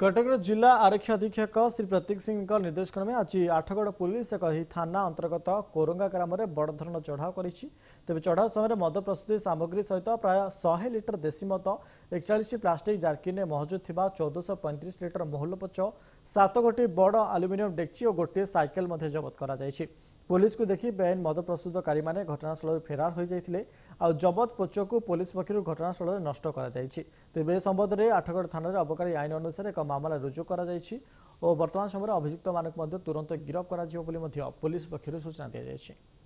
କଟକର ଜିଲ୍ଲା ଆରକ୍ଷୀ ଅଧୀକ୍ଷକ ଶ୍ରୀ ପ୍ରତୀକ ସିଂଙ୍କ ନିର୍ଦ୍ଦେଶକ୍ରମେ ଆଜି ଆଠଗଡ଼ ପୁଲିସ୍ ଏକ ଏହି ଥାନା ଅନ୍ତର୍ଗତ କୋରଙ୍ଗା ଗ୍ରାମରେ ବଡ଼ ଧରଣର ଚଢ଼ାଉ କରିଛି ତେବେ ଚଢ଼ାଉ ସମୟରେ ମଦ ପ୍ରସ୍ତୁତି ସାମଗ୍ରୀ ସହିତ ପ୍ରାୟ ଶହେ ଲିଟର ଦେଶୀ ମଦ ଏକଚାଳିଶଟି ପ୍ଲାଷ୍ଟିକ୍ ଜାର୍କିନ୍ରେ ମହଜୁଦ ଥିବା ଚଉଦଶହ ପଇଁତିରିଶ ଲିଟର ମହୁଲପଚ ସାତ ଗୋଟି ବଡ଼ ଆଲୁମିନିୟମ ଡେକ୍ଚି ଓ ଗୋଟିଏ ସାଇକେଲ ମଧ୍ୟ ଜବତ କରାଯାଇଛି পুলিশকু দেখি বেআইন মদ প্রস্তুতকারী মানে ঘটনাস্থল ফেরার হয়ে যাই আবদ পোচকু পুলিশ পক্ষ ঘটনাস্থল নষ্ট করা যাই তবে এ সম্বন্ধে আঠগড় থানার অবকারী আইন অনুসারে এক মামলা রুজু করা যাই ও বর্তমান সময় অভিযুক্ত মানুষ তুরন্ত গিরফ করা পুলিশ পক্ষ সূচনা দিয়ে যাই